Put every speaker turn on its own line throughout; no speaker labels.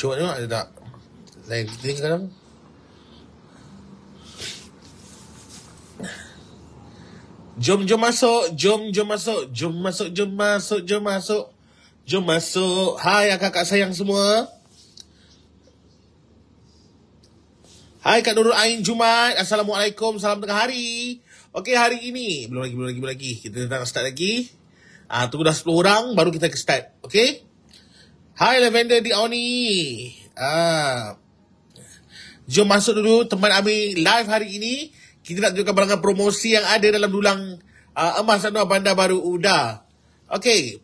cuak juga dia tak lain kering kadang jom jom masuk jom jom masuk jom masuk jom masuk jom masuk jom masuk hai kakak sayang semua Hai Kak Nurul Ain Jumat. Assalamualaikum. Salam tengah hari. Okey hari ini. Belum lagi, belum lagi, belum lagi. Kita nak start lagi. Ah, uh, tunggu dah 10 orang baru kita ke start. Okey? Hai Lavender di Oni. Uh, ah. jom masuk dulu teman Ami live hari ini. Kita nak tunjukkan barangan promosi yang ada dalam dulang uh, emas Anwar Bandar Baru Uda. Okey.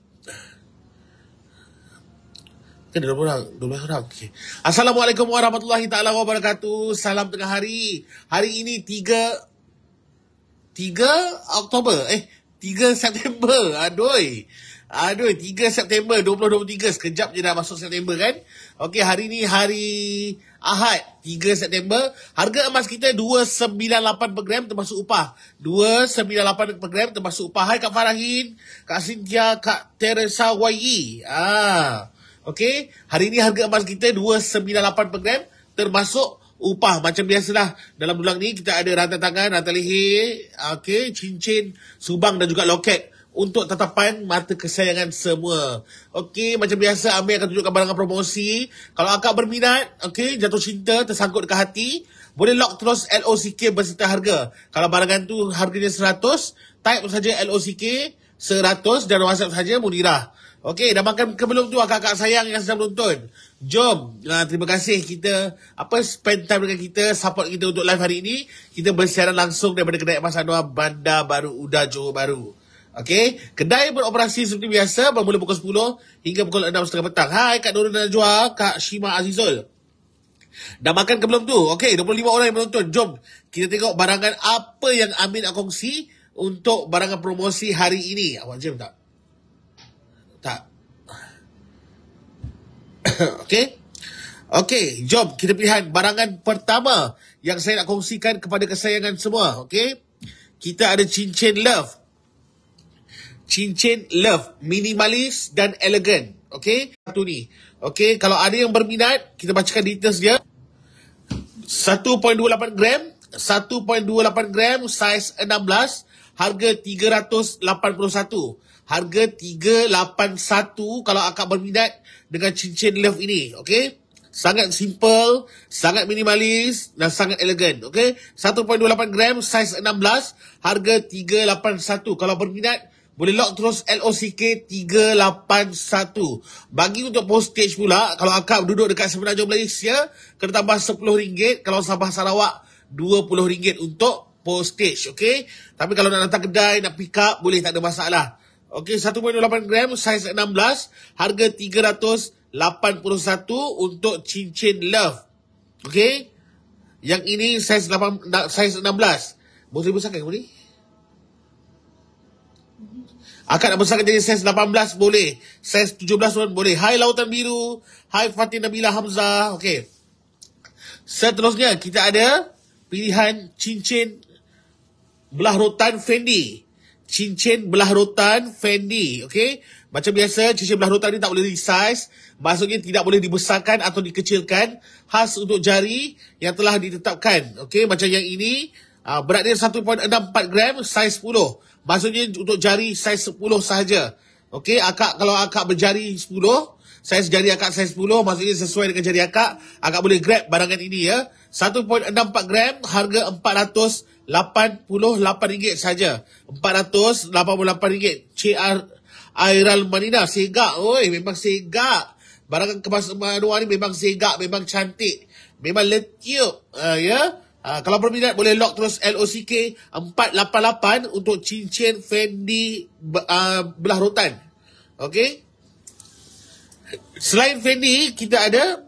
Kan dua orang, dua orang. Okay. Assalamualaikum warahmatullahi taala wabarakatuh. Salam tengah hari. Hari ini 3 3 Oktober. Eh, 3 September. Aduh. Aduh, 3 September 2023. Sekejap je dah masuk September kan. Okey, hari ni hari Ahad 3 September. Harga emas kita 298 per gram termasuk upah. 298 per gram termasuk upah. Hai Kak Farahin, Kak Cynthia, Kak Teresa Wai. E. Ah. Okey, hari ni harga emas kita 298 per gram termasuk upah macam biasalah dalam bulan ni kita ada rantai tangan rantai leher okay, cincin subang dan juga loket untuk tatapan mata kesayangan semua. Okey, macam biasa Amir akan tunjukkan barangan promosi. Kalau akak berminat, okey, jatuh cinta, tersangkut dekat hati, boleh lock terus LOCK berserta harga. Kalau barangan tu harganya 100, type saja LOCK 100 dan WhatsApp saja Munirah. Okey, dah makan ke belum tu akak-akak sayang yang sedang menonton? Jom, nah, terima kasih kita apa spend time dengan kita, support kita untuk live hari ini. Kita bersiaran langsung daripada kedai Mas Anwar Bandar Baru udah Johor Baru. Okey, kedai beroperasi seperti biasa bermula pukul 10 hingga pukul 6.30 petang. Hai Kak Nurul Najwa, Kak Shima Azizul. Dah makan ke belum tu? Okey, 25 orang yang menonton. Jom kita tengok barangan apa yang Amin nak kongsi untuk barangan promosi hari ini. Awak jam tak? Tak. Okey. Okey, jom kita pilihan barangan pertama yang saya nak kongsikan kepada kesayangan semua. Okey. Kita ada cincin love cincin love minimalis dan elegan okey satu ni okey kalau ada yang berminat kita bacakan details dia 1.28 gram 1.28 gram saiz 16 harga 381 harga 381 kalau akak berminat dengan cincin love ini okey sangat simple, sangat minimalis dan sangat elegan. Okey, 1.28 gram, saiz 16, harga 381. Kalau berminat, boleh lock terus LOCK 381. Bagi untuk postage pula, kalau akak duduk dekat Jom Malaysia, kena tambah RM10. Kalau Sabah Sarawak, RM20 untuk postage. Okay? Tapi kalau nak datang kedai, nak pick up, boleh tak ada masalah. Okay, 1.8 gram, saiz 16, harga RM381 untuk cincin love. Okay? Yang ini saiz 8, saiz 16. Boleh besarkan ke ni? Akak nak besarkan jadi size 18 boleh. Size 17 pun boleh. Hai Lautan Biru. Hai Fatin Nabila Hamzah. Okey. Seterusnya kita ada pilihan cincin belah rotan Fendi. Cincin belah rotan Fendi. Okey. Macam biasa cincin belah rotan ni tak boleh resize. Maksudnya tidak boleh dibesarkan atau dikecilkan. Khas untuk jari yang telah ditetapkan. Okey. Macam yang ini. beratnya ah, berat 1.64 gram, size 10. Maksudnya untuk jari saiz 10 sahaja. Okey, akak kalau akak berjari 10, saiz jari akak saiz 10, maksudnya sesuai dengan jari akak, akak boleh grab barangan ini ya. 1.64 gram harga RM488 saja. RM488 CR Airal Manina, segak oi memang segak. Barangan kemas manual ni memang segak, memang cantik. Memang letup uh, ah, ya. Yeah? Ah, kalau berminat boleh lock terus LOCK 488 untuk cincin Fendi uh, belah rotan. Okey. Selain Fendi, kita ada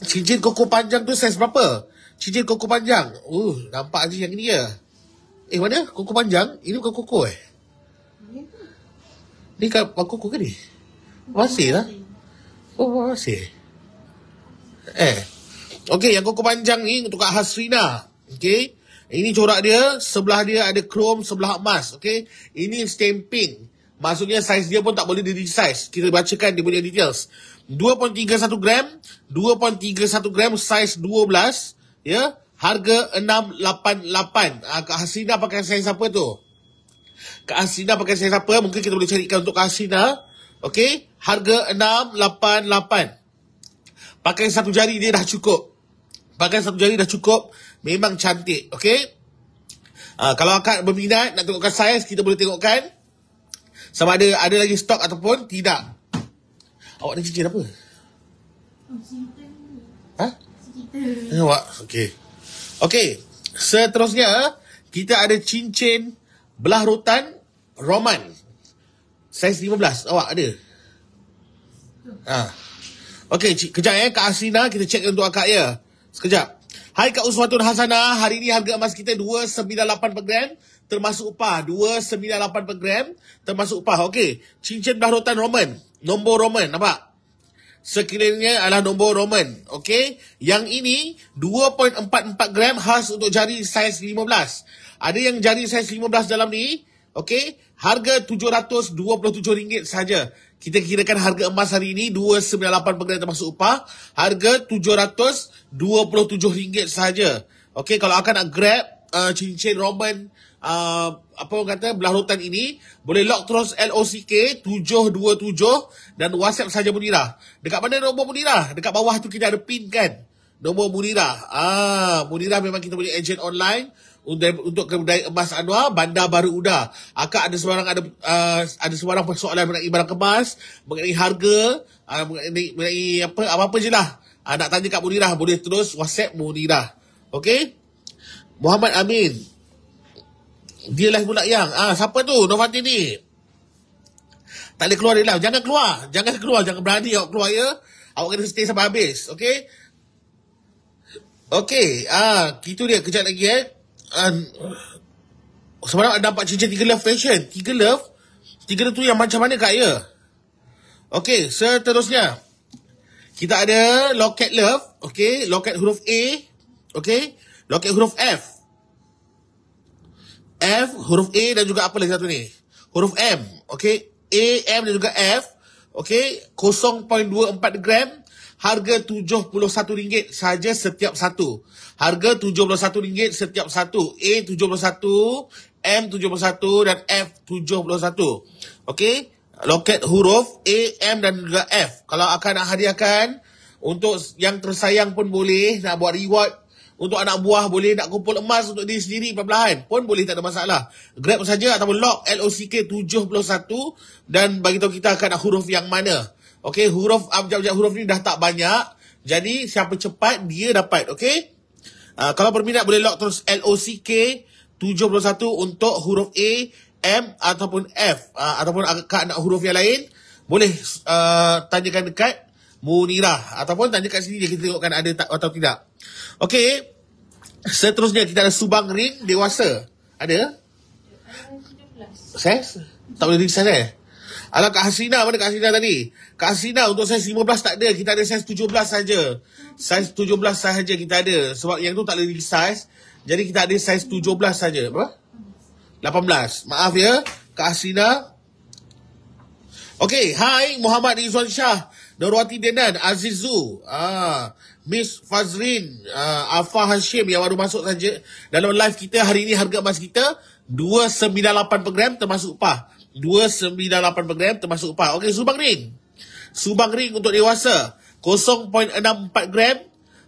cincin koko panjang tu saiz berapa? Cincin koko panjang. Uh, nampak aja yang ini ya. Eh, mana? Koko panjang? Ini bukan koko eh? Ini Ni kan koko ke ni? Masih lah. Oh, masih. Eh, Okey, yang kokoh panjang ni untuk Kak Hasrina. Okey. Ini corak dia, sebelah dia ada chrome, sebelah emas. Okey. Ini stamping. Maksudnya saiz dia pun tak boleh di resize. Kita bacakan dia punya details. 2.31 gram, 2.31 gram saiz 12, ya. Harga 688. Ah, Kak Hasrina pakai saiz apa tu? Kak Hasrina pakai saiz apa? Mungkin kita boleh carikan untuk Kak Hasrina. Okey, harga 688. Pakai satu jari dia dah cukup. Pakai satu jari dah cukup. Memang cantik. Okay? Uh, ah, kalau akak berminat nak tengokkan saiz, kita boleh tengokkan. Sama ada ada lagi stok ataupun tidak. Awak ada cincin apa? Ha? Cincin. Awak? Okay. Okay. Seterusnya, kita ada cincin belah rotan Roman. Saiz 15. Awak ada? Ha. Okay, kejap ya. Kak Asrina, kita check untuk akak ya. Sekejap. Hai Kak Uswatun Hasanah, hari ini harga emas kita 298 per gram termasuk upah 298 per gram termasuk upah. Okey, cincin belah rotan Roman, nombor Roman nampak? Sekiranya adalah nombor Roman, okey. Yang ini 2.44 gram khas untuk jari saiz 15. Ada yang jari saiz 15 dalam ni, okey. Harga RM727 saja kita kirakan harga emas hari ini 298 per gram termasuk upah harga 727 ringgit saja okey kalau akan nak grab uh, cincin roman uh, apa orang kata belah rotan ini boleh lock terus LOCK 727 dan WhatsApp saja Munira dekat mana nombor Munira dekat bawah tu kita ada pin kan nombor Munira ah Munira memang kita punya agent online untuk kebudayaan kedai emas Anwar Bandar Baru Uda. Akak ada sebarang ada uh, ada sebarang persoalan mengenai barang kemas, mengenai harga, uh, mengenai, mengenai apa apa-apa jelah. Uh, ah, nak tanya Kak Munirah boleh terus WhatsApp Munirah. okay? Muhammad Amin. Dia live pula yang. Ah uh, siapa tu? Novati ni. Tak boleh keluar dia Jangan keluar. Jangan keluar. Jangan berani awak keluar ya. Awak kena stay sampai habis. okay? Okay, ah, itu dia kejap lagi eh uh, ada dapat cincin Tiga Love Fashion Tiga Love Tiga Love tu yang macam mana kak ya Okay seterusnya Kita ada Loket Love Okay Loket huruf A Okay Loket huruf F F Huruf A dan juga apa lagi satu ni Huruf M Okay A, M dan juga F Okay 0.24 gram harga RM71 saja setiap satu. Harga RM71 setiap satu. A71, M71 dan F71. Okey? Loket huruf A, M dan juga F. Kalau akan nak hadiahkan, untuk yang tersayang pun boleh, nak buat reward. Untuk anak buah boleh, nak kumpul emas untuk diri sendiri, perbelahan pun boleh, tak ada masalah. Grab saja ataupun lock LOCK71 dan bagi tahu kita akan nak huruf yang mana. Okey, huruf abjad-abjad huruf ni dah tak banyak. Jadi siapa cepat dia dapat, okey? Uh, kalau berminat boleh log terus LOCK O C K 71 untuk huruf A, M ataupun F uh, ataupun agak nak huruf yang lain, boleh uh, tanyakan dekat Munira ataupun tanya kat sini je kita tengokkan ada tak atau tidak. Okey. Seterusnya kita ada Subang Ring Dewasa. Ada? Ses? Tak boleh risau eh? Alah Kak Hasina, mana Kak Hasina tadi? Kak Hasina untuk saiz 15 tak ada. Kita ada saiz 17 saja. Saiz 17 saja kita ada. Sebab yang tu tak boleh resize. Jadi kita ada saiz 17 saja. Berapa? 18. Maaf ya, Kak Hasina. Okey, hai Muhammad Rizwan Shah, Nurwati Denan, Azizu, ah, Miss Fazrin, ah, Afa Hashim yang baru masuk saja. Dalam live kita hari ini harga emas kita 298 per gram termasuk upah. 298 per gram termasuk upah. Okey, Subang Ring. Subang Ring untuk dewasa 0.64 gram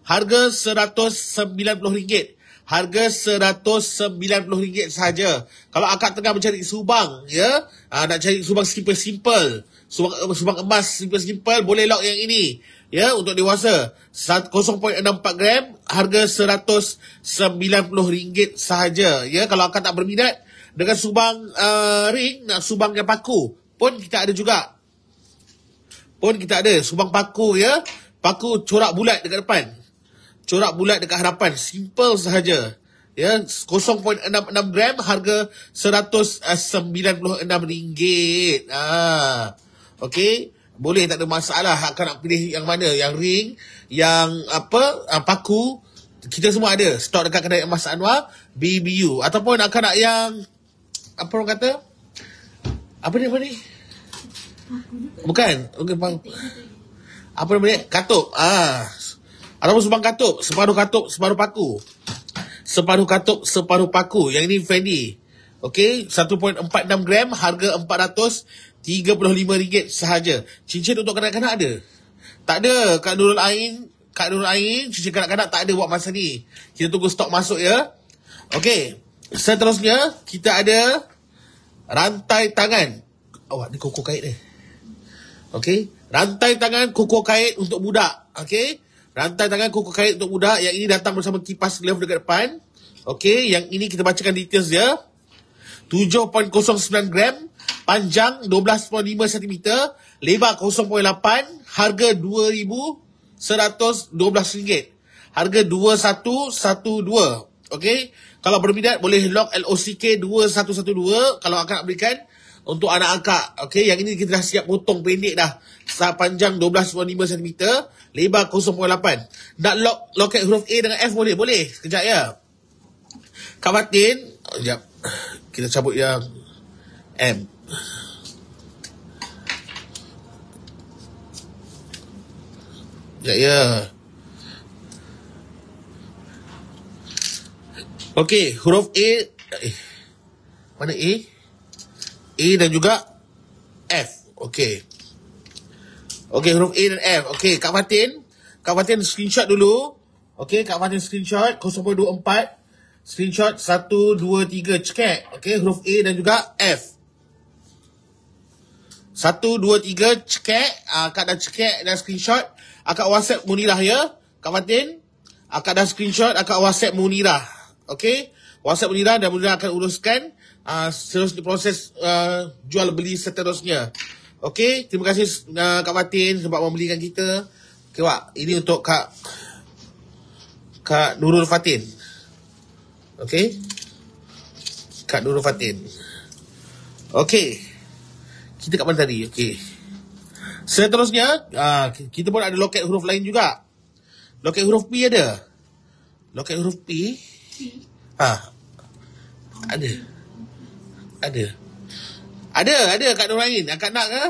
harga RM190. Harga RM190 saja. Kalau akak tengah mencari subang, ya, aa, ah, nak cari subang simple-simple, subang, eh, subang emas simple-simple, boleh lock yang ini. Ya, untuk dewasa. 0.64 gram, harga RM190 saja. Ya, kalau akak tak berminat, dengan subang uh, ring nak subang yang paku pun kita ada juga pun kita ada subang paku ya paku corak bulat dekat depan corak bulat dekat hadapan simple sahaja ya 0.66 gram harga 196 ringgit ah okey boleh tak ada masalah akan nak pilih yang mana yang ring yang apa uh, paku kita semua ada stok dekat kedai Mas Anwar BBU ataupun akan nak yang apa orang kata apa dia apa ni bukan okay, bang. apa nama dia katup ah. ataupun sumbang katup separuh katup separuh paku separuh katup separuh paku yang ini Fendi Okey, 1.46 gram harga RM435 sahaja. Cincin untuk kanak-kanak ada? Tak ada. Kak Nurul Ain, Kak Nurul Ain, cincin kanak-kanak tak ada buat masa ni. Kita tunggu stok masuk ya. Okey. Seterusnya, kita ada rantai tangan. Awak oh, ni kukuh kait ni. Okey. Rantai tangan kukuh kait untuk budak. Okey. Rantai tangan kukuh kait untuk budak. Yang ini datang bersama kipas glove dekat depan. Okey. Yang ini kita bacakan details dia. 7.09 gram. Panjang 12.5 cm. Lebar 0.8. Harga RM2,112. Harga RM2,112. Okey. Kalau berminat boleh log LOCK2112 kalau akak nak berikan untuk anak akak. okay? yang ini kita dah siap potong pendek dah. Sepanjang 12.5 cm, lebar 0.8. Nak log loket huruf A dengan F boleh? Boleh. Kejap ya. Kak Fatin, sekejap. Kita cabut yang M. Sekejap ya. ya. Okey, huruf A eh, mana A? A dan juga F. Okey. Okey, huruf A dan F. Okey, Kak Fatin, Kak Fatin screenshot dulu. Okey, Kak Fatin screenshot 0024 screenshot 1 2 3 check. Okey, huruf A dan juga F. 1, 2, 3, cekek. Kak dah check dan screenshot. Akak WhatsApp Munirah ya. Kak Fatin, akak dah screenshot. Akak WhatsApp Munirah. Okey. WhatsApp Munira dan Munira akan uruskan uh, ah, diproses uh, ah, jual beli seterusnya. Okey, terima kasih uh, Kak Fatin sebab membelikan kita. Okey, Wak. Ini untuk Kak Kak Nurul Fatin. Okey. Kak Nurul Fatin. Okey. Kita kat mana tadi? Okey. Seterusnya, uh, kita pun ada loket huruf lain juga. Loket huruf P ada. Loket huruf P. Uh, Ha. Ada. Ada. Ada, ada kat Nurain. Akak nak ke?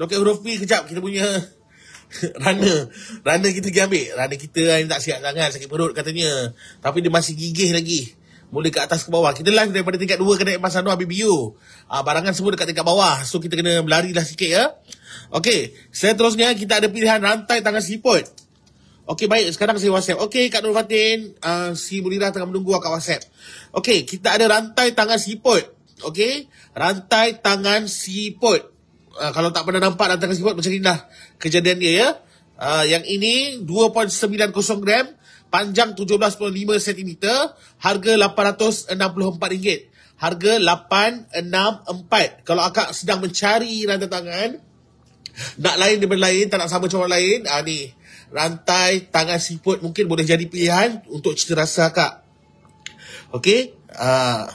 Loket huruf P kejap kita punya ha. rana. Rana kita pergi ambil. Rana kita ni tak sihat tangan Sakit perut katanya. Tapi dia masih gigih lagi. Mula ke atas ke bawah. Kita live daripada tingkat dua kena naik Mas Anwar habis bio. Ha, barangan semua dekat tingkat bawah. So kita kena berlari lah sikit ya. Okay. Seterusnya kita ada pilihan rantai tangan siput. Okey baik sekarang saya WhatsApp. Okey Kak Nur Fatin, uh, si Mulira tengah menunggu akak WhatsApp. Okey, kita ada rantai tangan siput. Okey, rantai tangan siput. Uh, ah, kalau tak pernah nampak rantai tangan siput macam inilah kejadian dia ya. Uh, yang ini 2.90 gram, panjang 17.5 cm, harga RM864. Harga 864 Kalau akak sedang mencari rantai tangan, nak lain daripada lain, tak nak sama macam orang lain, uh, ni rantai, tangan siput mungkin boleh jadi pilihan untuk cita rasa ah, akak. Okey? Uh,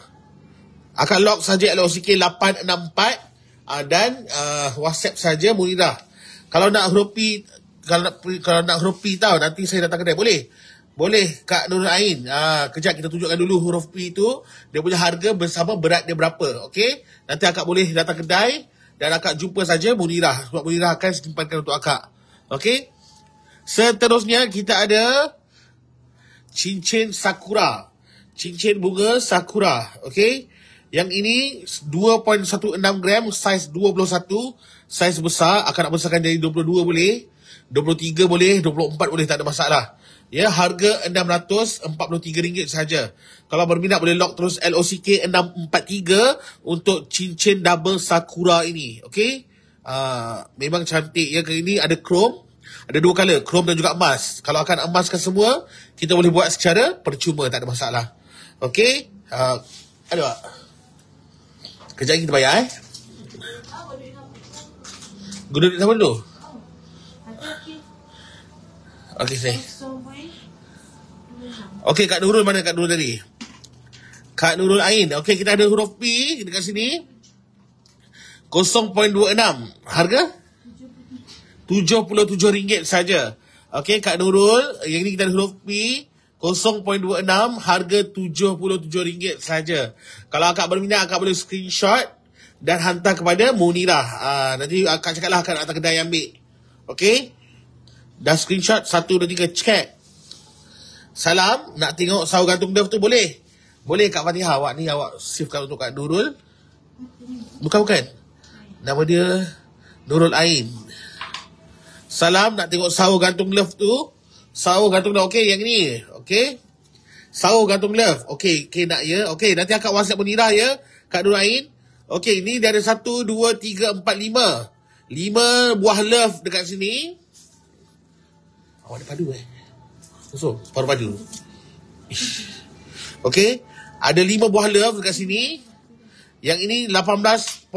akak lock saja at OCK 864 uh, dan uh, WhatsApp saja Munira. Kalau nak hropi kalau nak kalau nak hropi tau nanti saya datang kedai boleh. Boleh Kak Nur Ain. Ah, kejap kita tunjukkan dulu huruf P itu. Dia punya harga bersama berat dia berapa. Okey. Nanti akak boleh datang kedai. Dan akak jumpa saja Munirah. Sebab Munirah akan simpankan untuk akak. Okey. Seterusnya kita ada cincin sakura. Cincin bunga sakura. Okey. Yang ini 2.16 gram saiz 21. Saiz besar. Akan nak besarkan jadi 22 boleh. 23 boleh. 24 boleh. Tak ada masalah. Ya, harga RM643 saja. Kalau berminat boleh lock terus LOCK 643 untuk cincin double sakura ini. Okey. Uh, memang cantik ya kali ini ada chrome ada dua color, chrome dan juga emas. Kalau akan emaskan semua, kita boleh buat secara percuma, tak ada masalah. Okey? Uh, ada kerja Kejap kita bayar eh. Guna duit sama dulu? Oh, okey, okay, okey, Kak Nurul mana Kak Nurul tadi? Kak Nurul Ain. Okey, kita ada huruf P dekat sini. 0.26. Harga? Harga? RM77 saja. Okey, Kak Nurul, yang ini kita ada huruf P, 0.26 harga RM77 saja. Kalau akak berminat, akak boleh screenshot dan hantar kepada Munira. Uh, ah, nanti akak cakap lah akak nak hantar kedai ambil. Okey? Dah screenshot, satu, dua, tiga, check. Salam, nak tengok sahur gantung dev tu boleh? Boleh Kak Fatihah, awak ni awak shiftkan untuk Kak Nurul. Bukan, bukan. Nama dia Nurul Ain. Salam nak tengok sawo gantung love tu. Sawo gantung glove okey yang ni. Okey. Sawo gantung love Okey, okey nak ya. Okey, nanti akak wasiat Munira ya. Kak Nurain. Okey, ni dia ada 1 2 3 4 5. 5 buah love dekat sini. Awak ada padu eh. So, separuh padu. Okey. Ada lima buah love dekat sini. Yang ini 18.24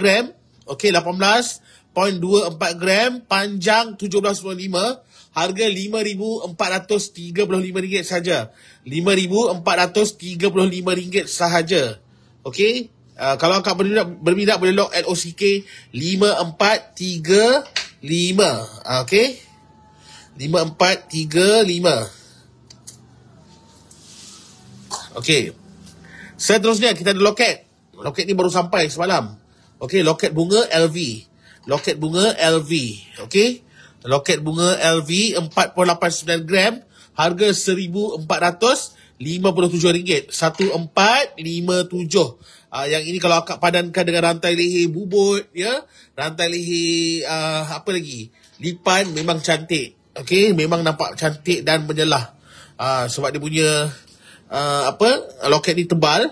gram. Okey, 18. 0.24 gram, panjang 17.5, harga RM5,435 saja. RM5,435 sahaja. Okey? Uh, kalau akak berminat, berminat boleh log LOCK 5435. Uh, Okey? 5435. Okey. Seterusnya kita ada loket. Loket ni baru sampai semalam. Okey, loket bunga LV loket bunga LV. Okey. Loket bunga LV 4.89 gram harga RM1,457. 1457. Uh, yang ini kalau akak padankan dengan rantai leher bubut, ya. Rantai leher uh, apa lagi? Lipan memang cantik. Okey, memang nampak cantik dan menyelah. Uh, sebab dia punya uh, apa loket ni tebal.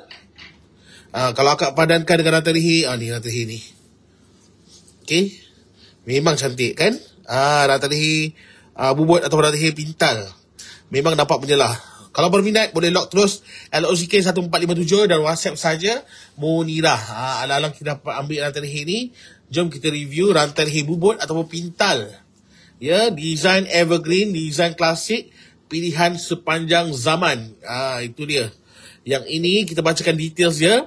Uh, kalau akak padankan dengan rantai leher, ah, ni rantai leher ni. Okey. Memang cantik kan? Ah Ratahi ah bubut atau Ratahi pintal. Memang dapat punyalah. Kalau berminat boleh log terus LOCK1457 dan WhatsApp saja Munira. Ah alang-alang kita dapat ambil Ratahi ni, jom kita review Ratahi bubut ataupun pintal. Ya, design evergreen, design klasik, pilihan sepanjang zaman. Ah itu dia. Yang ini kita bacakan details dia. Ya.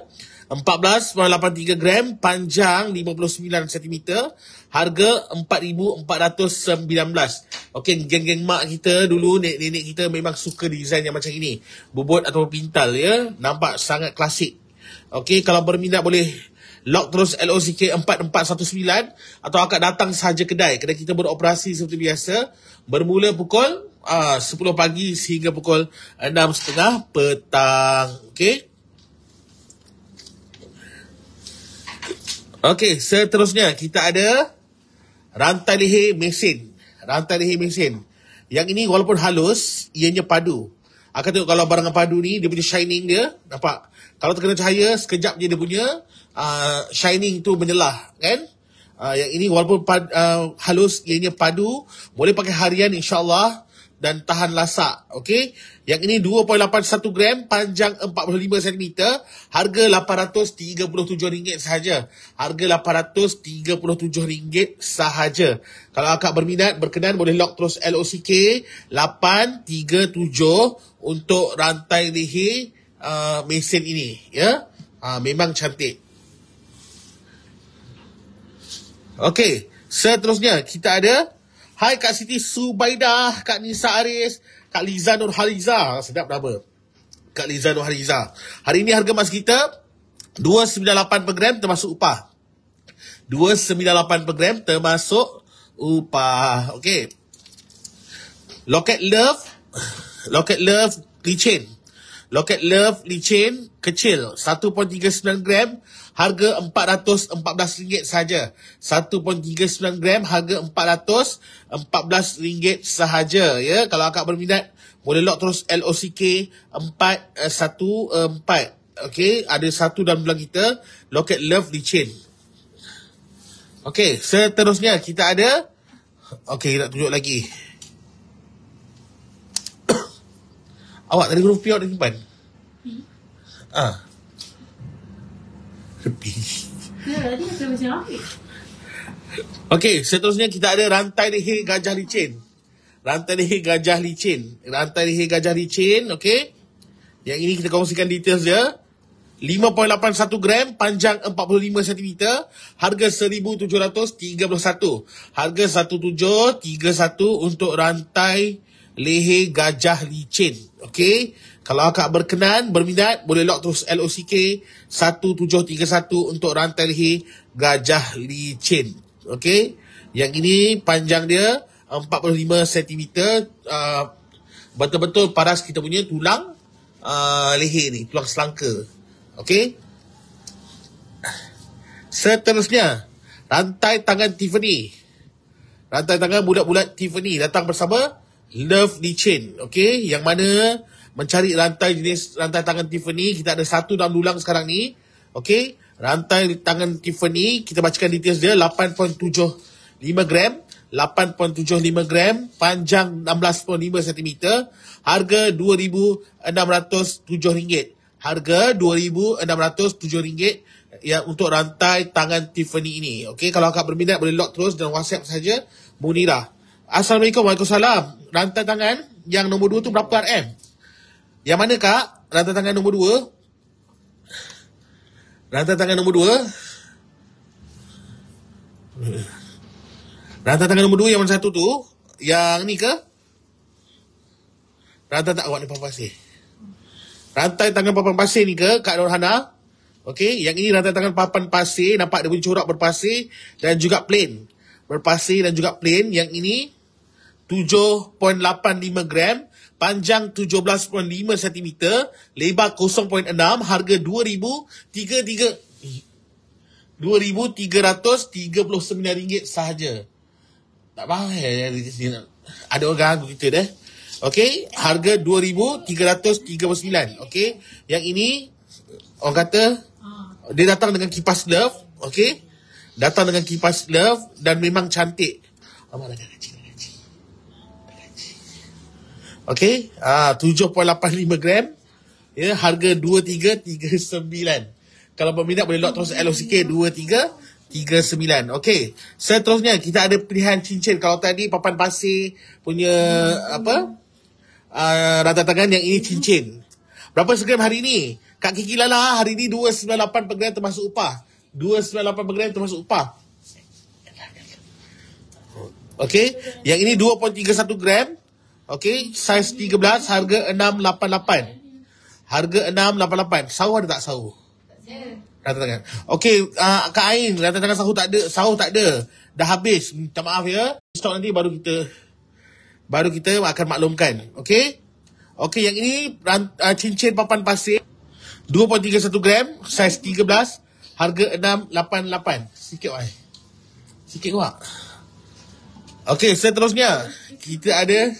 14.83 gram, panjang 59 cm, harga 4,419. Okey, geng-geng mak kita dulu, nenek-nenek kita memang suka design yang macam ini. Bubut atau pintal ya, nampak sangat klasik. Okey, kalau berminat boleh lock terus LOCK 4419 atau akan datang sahaja kedai. Kedai kita beroperasi seperti biasa, bermula pukul ah, uh, 10 pagi sehingga pukul 6.30 petang. Okay. Okey, seterusnya kita ada rantai leher mesin. Rantai leher mesin. Yang ini walaupun halus, ianya padu. Akan tengok kalau barang padu ni, dia punya shining dia. Nampak? Kalau terkena cahaya, sekejap je dia punya uh, shining tu menyelah. Kan? Uh, yang ini walaupun pad, uh, halus, ianya padu. Boleh pakai harian insyaAllah. Uh, dan tahan lasak. Okey. Yang ini 2.81 gram, panjang 45 cm, harga RM837 sahaja. Harga RM837 sahaja. Kalau akak berminat, berkenan boleh lock terus LOCK 837 untuk rantai leher uh, mesin ini. Ya, yeah? Ha, memang cantik. Okey, seterusnya kita ada Hai Kak Siti Subaidah, Kak Nisa Aris, Kak Liza Nur Nurhaliza. Sedap nama. Kak Liza Nur Nurhaliza. Hari ini harga emas kita 298 per gram termasuk upah. 298 per gram termasuk upah. Okey. Locket Love. Locket Love Licin. Locket Love Licin kecil. 1.39 gram harga RM414 saja. 1.39 gram harga RM414 sahaja ya. Kalau akak berminat boleh lock terus LOCK 414. Eh, eh, okey, ada satu dalam belah kita, Locket Love di Chain. Okey, seterusnya kita ada Okey, kita nak tunjuk lagi. Awak tadi huruf P dah simpan? Hmm. Ah. Tepi ya, Okay seterusnya kita ada Rantai leher gajah licin Rantai leher gajah licin Rantai leher gajah licin Okay Yang ini kita kongsikan details dia 5.81 gram panjang 45 cm harga 1731 harga 1731 untuk rantai leher gajah licin okey kalau akak berkenan, berminat, boleh log terus LOCK 1731 untuk rantai leher gajah licin. Okey. Yang ini panjang dia 45 cm. Uh, betul-betul paras kita punya tulang uh, leher ni, tulang selangka. Okey. Seterusnya, rantai tangan Tiffany. Rantai tangan bulat-bulat Tiffany datang bersama Love licin, Chain. Okey, yang mana mencari rantai jenis rantai tangan Tiffany. Kita ada satu dalam dulang sekarang ni. Okey. Rantai tangan Tiffany. Kita bacakan details dia. 8.75 gram. 8.75 gram. Panjang 16.5 cm. Harga RM2,607. Harga RM2,607 ya, untuk rantai tangan Tiffany ini. Okey, kalau akak berminat boleh lock terus dan WhatsApp saja Munira. Assalamualaikum, Waalaikumsalam. Rantai tangan yang nombor 2 tu berapa RM? Yang mana kak? Rantai tangan nombor dua. Rantai tangan nombor dua. Rantai tangan nombor dua yang mana satu tu? Yang ni ke? Rantai tak awak ni papan pasir. Rantai tangan papan pasir ni ke Kak Nurhana? okay yang ini rantai tangan papan pasir. Nampak dia punya corak berpasir dan juga plain. Berpasir dan juga plain. Yang ini 7.85 gram panjang 17.5 cm, lebar 0.6, harga 2,333 eh, ringgit sahaja. Tak faham eh? Ada orang ganggu kita dah. Okey, harga 2,339. Okey, yang ini orang kata ah. dia datang dengan kipas love. Okey, datang dengan kipas love dan memang cantik. Amat dah kecil. Kan, Okey, ah, uh, 7.85 gram. Ya, yeah, harga 2339. Kalau berminat boleh lock terus LOCK 2339. Okey. Seterusnya kita ada pilihan cincin. Kalau tadi papan pasir punya apa? Uh, rata tangan yang ini cincin. Berapa segram hari ini? Kak Kiki Lala hari ini 298 per gram termasuk upah. 298 per gram termasuk upah. Okay, yang ini 2.31 gram Okey, saiz 13 harga 688. Harga 688. Sahu ada tak sahu? Tak ada. Rata tangan. Okey, uh, Kak Ain, rata tangan sahu tak ada. Sahu tak ada. Dah habis. Minta maaf ya. Stok nanti baru kita baru kita akan maklumkan. Okay, okay. yang ini uh, cincin papan pasir. 2.31 gram, saiz 13, harga 688. Sikit wah. Sikit kuat. Okay, seterusnya kita ada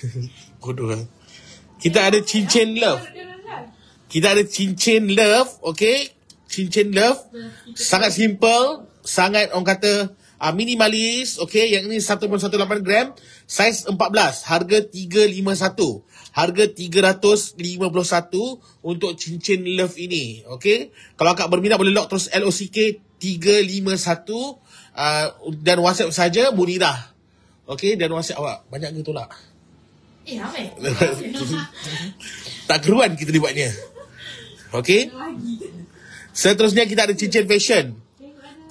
Bodoh eh. Kita ada cincin love. Kita ada cincin love, okay? Cincin love. Sangat simple. Sangat orang kata uh, minimalis. Okay, yang ini 1.18 gram. Saiz 14. Harga 351. Harga 351 untuk cincin love ini. Okay? Kalau akak berminat boleh lock terus LOCK 351. Uh, dan WhatsApp saja bunirah, okay? dan WhatsApp awak banyak gitu lah. Eh, ramai. tak keruan kita dibuatnya. Okey? Seterusnya kita ada cincin fashion.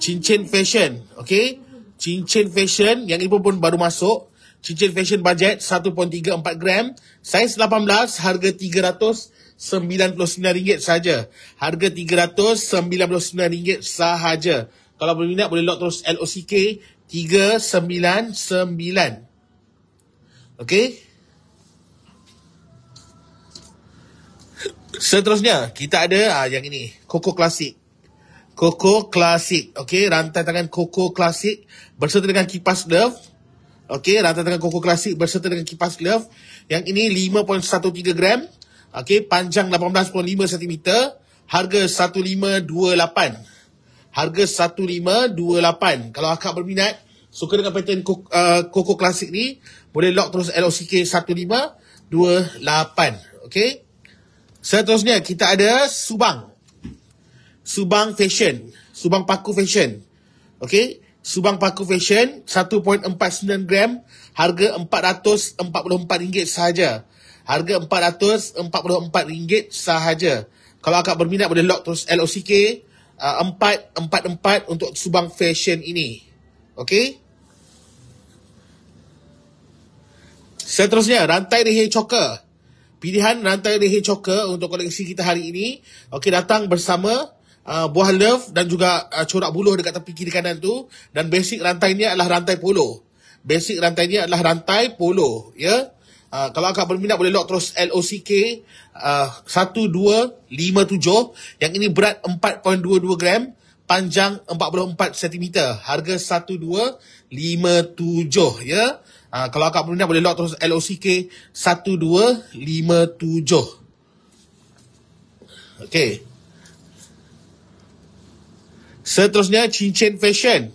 Cincin fashion. Okey? Cincin fashion yang ibu pun baru masuk. Cincin fashion budget 1.34 gram. Saiz 18 harga RM399 saja. Harga RM399 sahaja. Kalau berminat boleh lock terus LOCK 399. Okey? Seterusnya, kita ada uh, yang ini. Koko Klasik. Koko Klasik. Okey, rantai tangan Koko Klasik berserta dengan kipas Love. Okey, rantai tangan Koko Klasik berserta dengan kipas Love. Yang ini 5.13 gram. Okey, panjang 18.5 cm. Harga 1528. Harga 1528. Kalau akak berminat, suka dengan pattern ah, Koko, uh, Koko Klasik ni, boleh lock terus LOCK 1528. Okey. Seterusnya kita ada Subang. Subang Fashion. Subang Paku Fashion. okay? Subang Paku Fashion 1.49 gram harga RM444 sahaja. Harga RM444 sahaja. Kalau akak berminat boleh lock terus LOCK uh, 444 untuk Subang Fashion ini. okay? Seterusnya, rantai leher choker pilihan rantai leher choker untuk koleksi kita hari ini. Okey, datang bersama uh, buah love dan juga uh, corak buluh dekat tepi kiri kanan tu. Dan basic rantai ni adalah rantai polo. Basic rantai ni adalah rantai polo. Ya, yeah? uh, kalau akak berminat boleh lock terus LOCK uh, 1257. Yang ini berat 4.22 gram panjang 44 cm harga 1257 ya yeah? Uh, kalau akak berminat boleh log terus LOCK 1257. Okay. Seterusnya cincin fashion.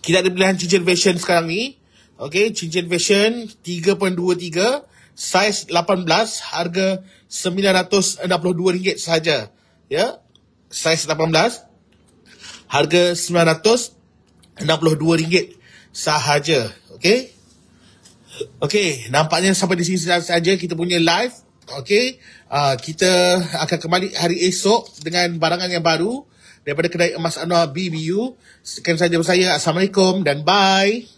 Kita ada pilihan cincin fashion sekarang ni. Okay, cincin fashion 3.23, saiz 18, harga RM962 sahaja, Ya, yeah. saiz 18, harga RM962 sahaja. Okay? Okay, nampaknya sampai di sini saja kita punya live. Okay, uh, ah, kita akan kembali hari esok dengan barangan yang baru daripada kedai emas Anwar BBU. Sekian saja bersama saya. Assalamualaikum dan bye.